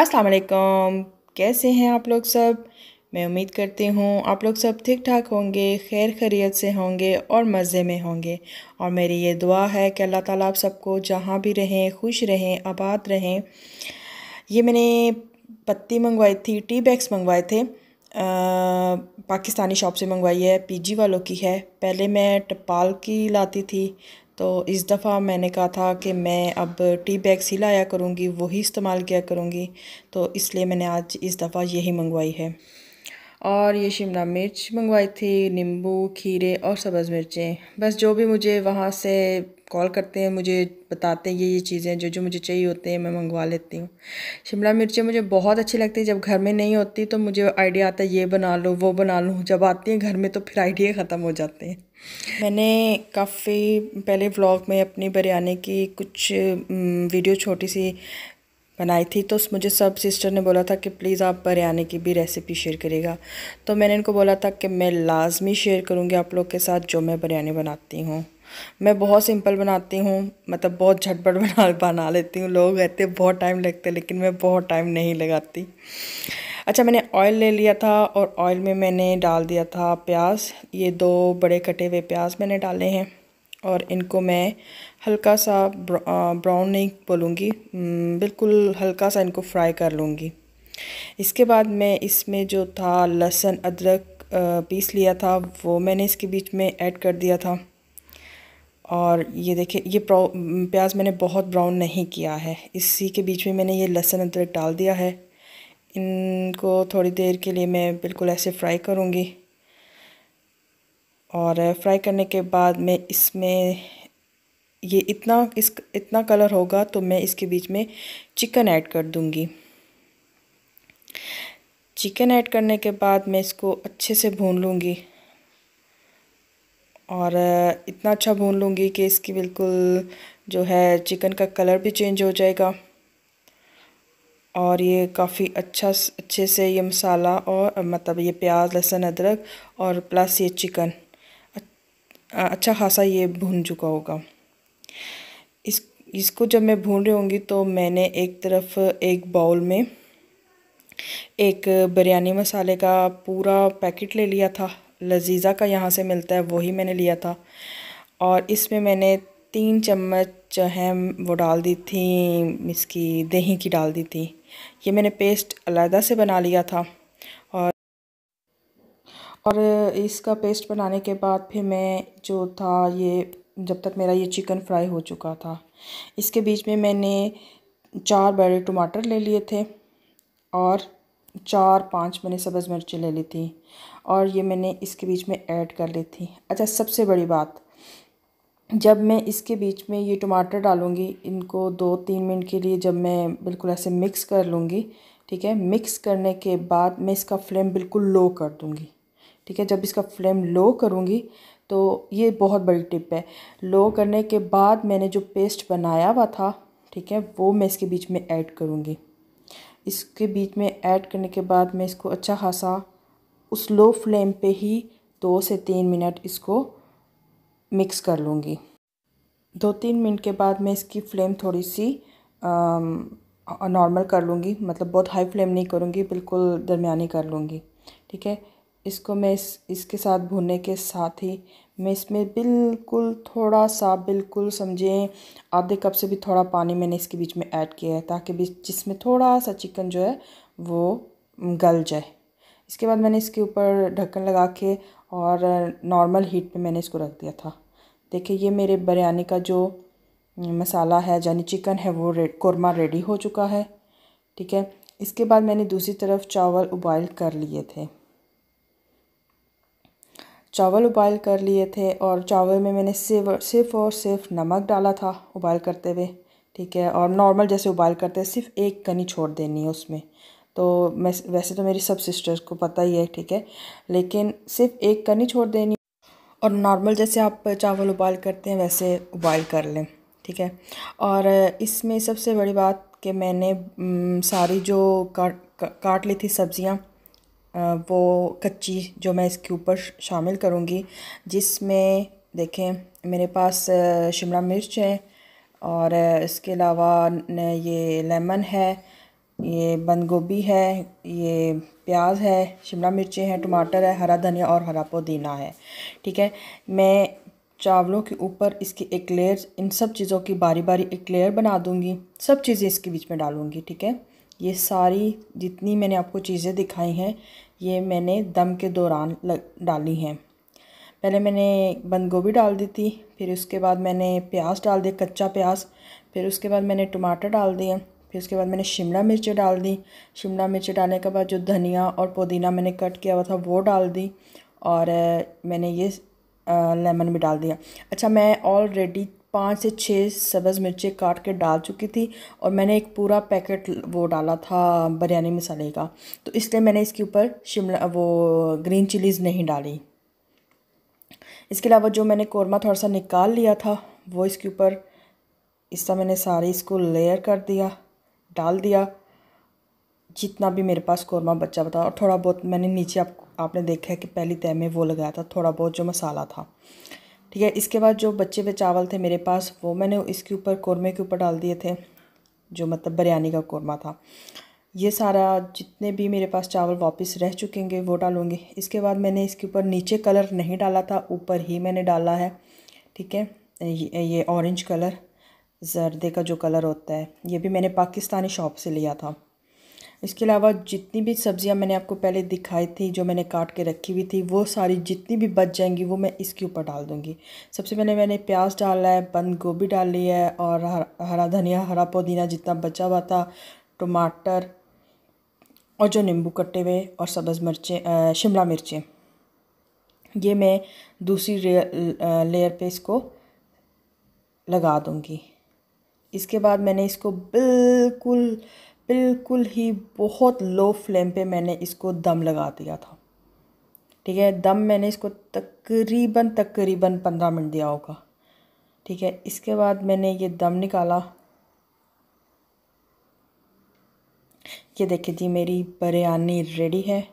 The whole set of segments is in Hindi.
अस्सलाम वालेकुम कैसे हैं आप लोग सब मैं उम्मीद करती हूँ आप लोग सब ठीक ठाक होंगे खैर खैरियत से होंगे और मज़े में होंगे और मेरी ये दुआ है कि अल्लाह ताला आप सबको जहाँ भी रहें खुश रहें आबाद रहें ये मैंने पत्ती मंगवाई थी टी बैग्स मंगवाए थे आ, पाकिस्तानी शॉप से मंगवाई है पीजी वालों की है पहले मैं टपाल की लाती थी तो इस दफ़ा मैंने कहा था कि मैं अब टी बैग्स ही लाया करूँगी वही इस्तेमाल किया करूँगी तो इसलिए मैंने आज इस दफ़ा यही मंगवाई है और ये शिमला मिर्च मंगवाई थी नींबू खीरे और सब्ज़ मिर्चें बस जो भी मुझे वहाँ से कॉल करते हैं मुझे बताते हैं ये ये चीज़ें जो जो मुझे चाहिए होते हैं मैं मंगवा लेती हूँ शिमला मिर्चें मुझे बहुत अच्छी लगती है जब घर में नहीं होती तो मुझे आइडिया आता है ये बना लो वो बना लूँ जब आती हैं घर में तो फिर आइडिया ख़त्म हो जाते हैं मैंने काफ़ी पहले व्लॉग में अपनी बिरयानी की कुछ वीडियो छोटी सी बनाई थी तो मुझे सब सिस्टर ने बोला था कि प्लीज़ आप बिरयानी की भी रेसिपी शेयर करेगा तो मैंने इनको बोला था कि मैं लाजमी शेयर करूँगी आप लोग के साथ जो मैं बिरयानी बनाती हूँ मैं बहुत सिंपल बनाती हूँ मतलब बहुत झटपट बना बना लेती हूँ लोग कहते बहुत टाइम लगते लेकिन मैं बहुत टाइम नहीं लगाती अच्छा मैंने ऑयल ले लिया था और ऑयल में मैंने डाल दिया था प्याज ये दो बड़े कटे हुए प्याज मैंने डाले हैं और इनको मैं हल्का सा ब्राउन नहीं बोलूँगी बिल्कुल हल्का सा इनको फ्राई कर लूँगी इसके बाद मैं इसमें जो था लहसुन अदरक पीस लिया था वो मैंने इसके बीच में ऐड कर दिया था और ये देखिए ये प्याज मैंने बहुत ब्राउन नहीं किया है इसी के बीच में मैंने ये लहसुन अदरक डाल दिया है इनको थोड़ी देर के लिए मैं बिल्कुल ऐसे फ्राई करूँगी और फ्राई करने के बाद मैं इसमें ये इतना इस इतना कलर होगा तो मैं इसके बीच में चिकन ऐड कर दूँगी चिकन ऐड करने के बाद मैं इसको अच्छे से भून लूँगी और इतना अच्छा भून लूँगी कि इसकी बिल्कुल जो है चिकन का कलर भी चेंज हो जाएगा और ये काफ़ी अच्छा अच्छे से ये मसाला और मतलब ये प्याज लहसुन अदरक और प्लस ये चिकन अच्छा खासा ये भून चुका होगा इस इसको जब मैं भून रही होंगी तो मैंने एक तरफ एक बाउल में एक बिरयानी मसाले का पूरा पैकेट ले लिया था लजीज़ा का यहाँ से मिलता है वही मैंने लिया था और इसमें मैंने तीन चम्मच जो है वो डाल दी थी इसकी दही की डाल दी थी ये मैंने पेस्ट अलहदा से बना लिया था और और इसका पेस्ट बनाने के बाद फिर मैं जो था ये जब तक मेरा ये चिकन फ्राई हो चुका था इसके बीच में मैंने चार बड़े टमाटर ले लिए थे और चार पाँच मैंने सब्ज़ मिर्ची ले ली थी और ये मैंने इसके बीच में ऐड कर ली थी अच्छा सबसे बड़ी बात जब मैं इसके बीच में ये टमाटर डालूँगी इनको दो तीन मिनट के लिए जब मैं बिल्कुल ऐसे मिक्स कर लूँगी ठीक है मिक्स करने के बाद मैं इसका फ्लेम बिल्कुल लो कर दूँगी ठीक है जब इसका फ्लेम लो करूँगी तो ये बहुत बड़ी टिप है लो करने के बाद मैंने जो पेस्ट बनाया हुआ था ठीक है वो मैं इसके बीच में ऐड करूँगी इसके बीच में ऐड करने के बाद मैं इसको अच्छा खासा उस लो फ्लेम पे ही दो से तीन मिनट इसको मिक्स कर लूँगी दो तीन मिनट के बाद मैं इसकी फ्लेम थोड़ी सी नॉर्मल कर लूँगी मतलब बहुत हाई फ्लेम नहीं करूँगी बिल्कुल दरमिया कर लूँगी ठीक है इसको मैं इस इसके साथ भुनने के साथ ही मैं इसमें बिल्कुल थोड़ा सा बिल्कुल समझें आधे कप से भी थोड़ा पानी मैंने इसके बीच में ऐड किया है ताकि बीच जिसमें थोड़ा सा चिकन जो है वो गल जाए इसके बाद मैंने इसके ऊपर ढक्कन लगा के और नॉर्मल हीट पे मैंने इसको रख दिया था देखिए ये मेरे बिरयानी का जो मसाला है यानी चिकन है वो रेड कौरमा रेडी हो चुका है ठीक है इसके बाद मैंने दूसरी तरफ चावल उबाइल कर लिए थे चावल उबाइल कर लिए थे और चावल में मैंने सिर्फ सिर्फ और सिर्फ नमक डाला था उबाल करते हुए ठीक है और नॉर्मल जैसे उबाल करते हैं सिर्फ एक कनी छोड़ देनी है उसमें तो मैं वैसे तो मेरी सब सिस्टर्स को पता ही है ठीक है लेकिन सिर्फ एक कनी छोड़ देनी और नॉर्मल जैसे आप चावल उबाल करते हैं वैसे उबाल कर लें ठीक है और इसमें सबसे बड़ी बात कि मैंने सारी जो काट काट ली थी सब्ज़ियाँ वो कच्ची जो मैं इसके ऊपर शामिल करूँगी जिसमें देखें मेरे पास शिमला मिर्च है और इसके अलावा ये लेमन है ये बंद गोभी है ये प्याज है शिमला मिर्ची है टमाटर है हरा धनिया और हरा पुदीना है ठीक है मैं चावलों के ऊपर इसकी एक लेयर इन सब चीज़ों की बारी बारी एक लेयर बना दूँगी सब चीज़ें इसके बीच में डालूँगी ठीक है ये सारी जितनी मैंने आपको चीज़ें दिखाई हैं ये मैंने दम के दौरान डाली हैं पहले मैंने बंद गोभी डाल दी थी फिर उसके बाद मैंने प्याज डाल दिया कच्चा प्याज फिर उसके बाद मैंने टमाटर डाल दिया फिर उसके बाद मैंने शिमला मिर्च डाल दी शिमला मिर्च डालने के बाद जो धनिया और पुदीना मैंने कट किया हुआ था वो डाल दी और मैंने ये लेमन भी डाल दिया अच्छा मैं ऑलरेडी पाँच से छः सब्ज़ मिर्चें काट के डाल चुकी थी और मैंने एक पूरा पैकेट वो डाला था बिरयानी मसाले का तो इसलिए मैंने इसके ऊपर शिमला वो ग्रीन चिलीज़ नहीं डाली इसके अलावा जो मैंने कौरमा थोड़ा सा निकाल लिया था वो इसके ऊपर इस तरह मैंने सारी इसको लेयर कर दिया डाल दिया जितना भी मेरे पास कौरमा बच्चा बता और थोड़ा बहुत मैंने नीचे आप आपने देखा है कि पहली तय में वो लगाया था थोड़ा बहुत जो मसाला था ठीक है इसके बाद जो बच्चे हुए चावल थे मेरे पास वो मैंने इसके ऊपर कौरमे के ऊपर डाल दिए थे जो मतलब बिरयानी का कौरमा था ये सारा जितने भी मेरे पास चावल वापस रह हैं वो डालूँगी इसके बाद मैंने इसके ऊपर नीचे कलर नहीं डाला था ऊपर ही मैंने डाला है ठीक है ये ऑरेंज कलर जर्दे का जो कलर होता है ये भी मैंने पाकिस्तानी शॉप से लिया था इसके अलावा जितनी भी सब्ज़ियाँ मैंने आपको पहले दिखाई थी जो मैंने काट के रखी हुई थी वो सारी जितनी भी बच जाएंगी वो मैं इसके ऊपर डाल दूँगी सबसे पहले मैंने प्याज डाला है बंद गोभी डाली है और हरा धनिया हरा पुदीना जितना बचा हुआ था टमाटर और जो नींबू कटे हुए और सब्ज़ मिर्चें शिमला मिर्चें ये मैं दूसरी लेयर पे इसको लगा दूँगी इसके बाद मैंने इसको बिल्कुल बिल्कुल ही बहुत लो फ्लेम पे मैंने इसको दम लगा दिया था ठीक है दम मैंने इसको तकरीबन तकरीबन पंद्रह मिनट दिया होगा ठीक है इसके बाद मैंने ये दम निकाला ये देखिए जी मेरी बिरयानी रेडी है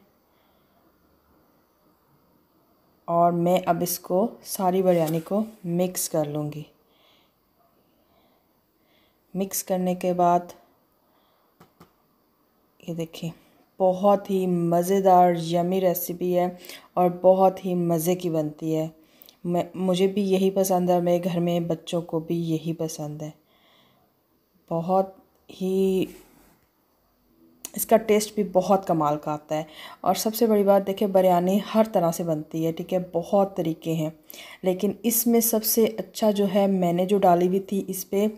और मैं अब इसको सारी बिरयानी को मिक्स कर लूँगी मिक्स करने के बाद ये देखिए बहुत ही मज़ेदार यमी रेसिपी है और बहुत ही मज़े की बनती है मैं मुझे भी यही पसंद है मेरे घर में बच्चों को भी यही पसंद है बहुत ही इसका टेस्ट भी बहुत कमाल का आता है और सबसे बड़ी बात देखिए बिरयानी हर तरह से बनती है ठीक है बहुत तरीके हैं लेकिन इसमें सबसे अच्छा जो है मैंने जो डाली हुई थी इस पर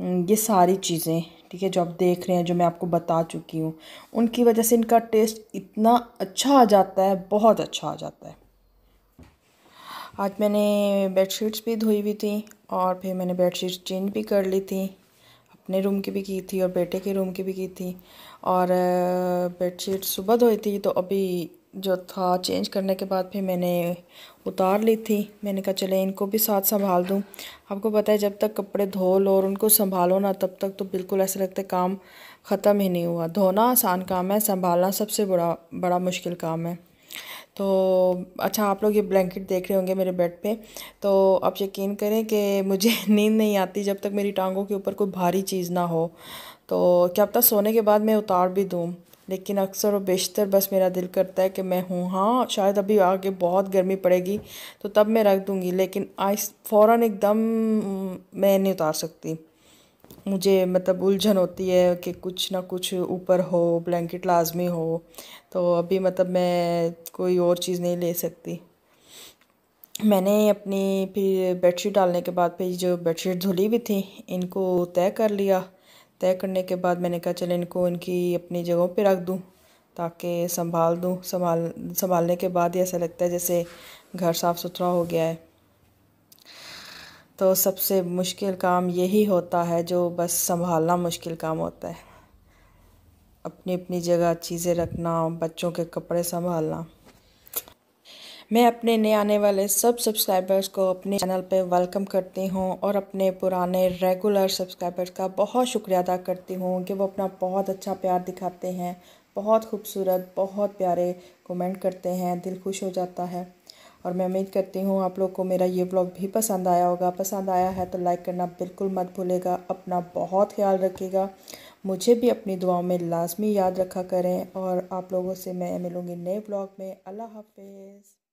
हम्म, ये सारी चीज़ें ठीक है जो आप देख रहे हैं जो मैं आपको बता चुकी हूँ उनकी वजह से इनका टेस्ट इतना अच्छा आ जाता है बहुत अच्छा आ जाता है आज मैंने बेडशीट्स भी धोई हुई थी और फिर मैंने बेडशीट्स चेंज भी कर ली थी अपने रूम की भी की थी और बेटे के रूम की भी की थी और बेडशीट सुबह धोई थी तो अभी जो था चेंज करने के बाद फिर मैंने उतार ली थी मैंने कहा चले इनको भी साथ संभाल दूँ आपको पता है जब तक कपड़े धो लो और उनको संभालो ना तब तक तो बिल्कुल ऐसे लगते काम ख़त्म ही नहीं हुआ धोना आसान काम है संभालना सबसे बड़ा बड़ा मुश्किल काम है तो अच्छा आप लोग ये ब्लैंकेट देख रहे होंगे मेरे बेड पे तो आप यकीन करें कि मुझे नींद नहीं आती जब तक मेरी टांगों के ऊपर कोई भारी चीज़ ना हो तो क्या पता सोने के बाद मैं उतार भी दूँ लेकिन अक्सर और बेशतर बस मेरा दिल करता है कि मैं हूँ हाँ शायद अभी आगे बहुत गर्मी पड़ेगी तो तब मैं रख दूँगी लेकिन आइस फ़ौर एकदम मैं नहीं उतार सकती मुझे मतलब उलझन होती है कि कुछ ना कुछ ऊपर हो ब्लैंकेट लाजमी हो तो अभी मतलब मैं कोई और चीज़ नहीं ले सकती मैंने अपनी फिर बेडशीट डालने के बाद फिर जो बेडशीट धुली हुई थी इनको तय कर लिया तय करने के बाद मैंने कहा चले इनको इनकी अपनी जगहों पे रख दूँ ताकि संभाल दूँ संभाल संभालने के बाद ही ऐसा लगता है जैसे घर साफ़ सुथरा हो गया है तो सबसे मुश्किल काम यही होता है जो बस संभालना मुश्किल काम होता है अपनी अपनी जगह चीज़ें रखना बच्चों के कपड़े संभालना मैं अपने नए आने वाले सब सब्सक्राइबर्स को अपने चैनल पे वेलकम करती हूँ और अपने पुराने रेगुलर सब्सक्राइबर्स का बहुत शुक्रिया अदा करती हूँ कि वो अपना बहुत अच्छा प्यार दिखाते हैं बहुत खूबसूरत बहुत प्यारे कमेंट करते हैं दिल खुश हो जाता है और मैं उम्मीद करती हूँ आप लोग को मेरा ये ब्लॉग भी पसंद आया होगा पसंद आया है तो लाइक करना बिल्कुल मत भूलेगा अपना बहुत ख्याल रखिएगा मुझे भी अपनी दुआओं में लाजमी याद रखा करें और आप लोगों से मैं मिलूँगी नए ब्लॉग में अल्लाह हाफिज़